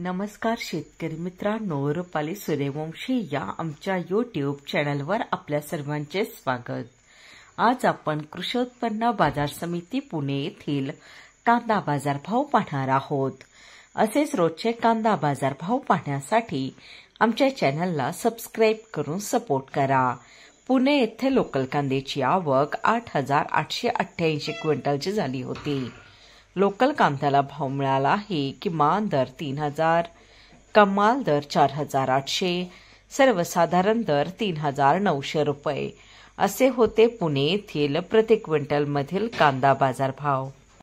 नमस्कार शेतकरी मित्रांनो रुपाली सूर्यवंशी या आमच्या युट्यूब चॅनलवर आपल्या सर्वांचे स्वागत आज आपण कृषी उत्पन्न बाजार समिती पुणे येथील कांदा बाजारभाव पाहणार आहोत असेच रोजचे कांदा बाजारभाव पाहण्यासाठी आमच्या चॅनलला सबस्क्राईब करून सपोर्ट करा पुणे येथे लोकल कांद्याची आवक आठ हजार आठशे अठ्ठ्याऐंशी क्विंटलची झाली होती लोकल कांद्याला भाव मिळाला आहे किमान दर तीन हजार कमाल दर चार हजार आठशे सर्वसाधारण दर तीन हजार नऊशे रुपये असे होते पुणे येथील प्रति क्विंटलमधील कांदा बाजार भाव